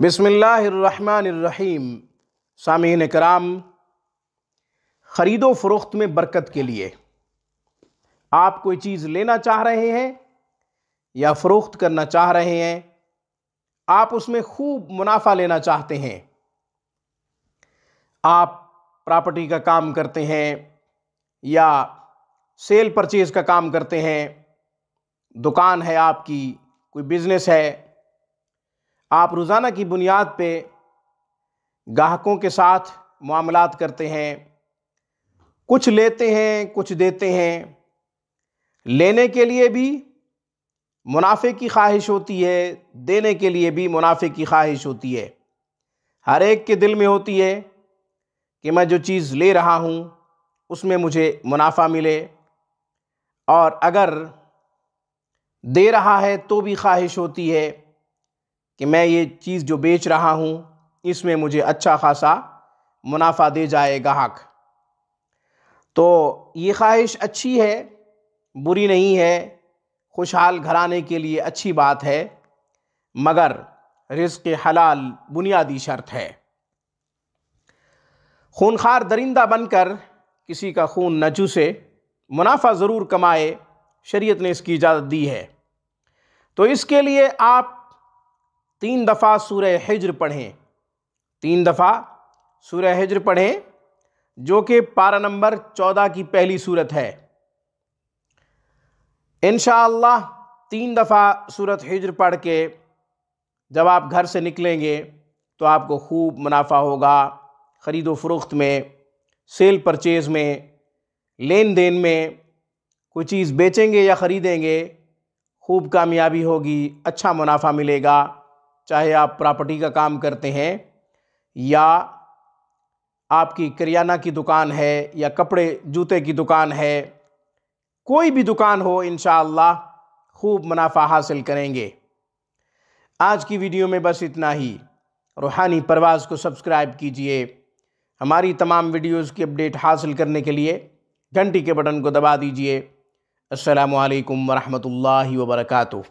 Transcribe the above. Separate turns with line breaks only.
बसमीम सामीन कराम ख़रीदो फ़रोख्त में बरकत के लिए आप कोई चीज़ लेना चाह रहे हैं या फ़रोख्त करना चाह रहे हैं आप उसमें खूब मुनाफा लेना चाहते हैं आप प्रॉपर्टी का काम करते हैं या सेल परचेज़ का काम करते हैं दुकान है आपकी कोई बिज़नेस है आप रोज़ाना की बुनियाद पे गाहकों के साथ मामला करते हैं कुछ लेते हैं कुछ देते हैं लेने के लिए भी मुनाफे की ख्वाहिश होती है देने के लिए भी मुनाफे की ख्वाहिश होती है हर एक के दिल में होती है कि मैं जो चीज़ ले रहा हूँ उसमें मुझे मुनाफा मिले और अगर दे रहा है तो भी ख्वाहिश होती है कि मैं ये चीज़ जो बेच रहा हूँ इसमें मुझे अच्छा खासा मुनाफा दे जाए ग्राहक तो ये ख्वाहिश अच्छी है बुरी नहीं है खुशहाल घराने के लिए अच्छी बात है मगर रिस्क हलाल बुनियादी शर्त है खूनखार दरिंदा बनकर किसी का खून न चूसे मुनाफा ज़रूर कमाए शरीयत ने इसकी इजाज़त दी है तो इसके लिए आप तीन दफ़ा सूर्य हिजर पढ़ें तीन दफ़ा सूर्य हिजर पढ़ें जो कि पारा नंबर चौदह की पहली सूरत है इन तीन दफ़ा सूरत हिजर पढ़ के जब आप घर से निकलेंगे तो आपको खूब मुनाफा होगा ख़रीद फरोख्त में सेल परचेज़ में लेन देन में कोई चीज़ बेचेंगे या ख़रीदेंगे खूब कामयाबी होगी अच्छा मुनाफा मिलेगा चाहे आप प्रॉपर्टी का काम करते हैं या आपकी करियाना की दुकान है या कपड़े जूते की दुकान है कोई भी दुकान हो इन खूब मुनाफा हासिल करेंगे आज की वीडियो में बस इतना ही रूहानी परवाज़ को सब्सक्राइब कीजिए हमारी तमाम वीडियोस की अपडेट हासिल करने के लिए घंटी के बटन को दबा दीजिए असलकम वरहमल वर्का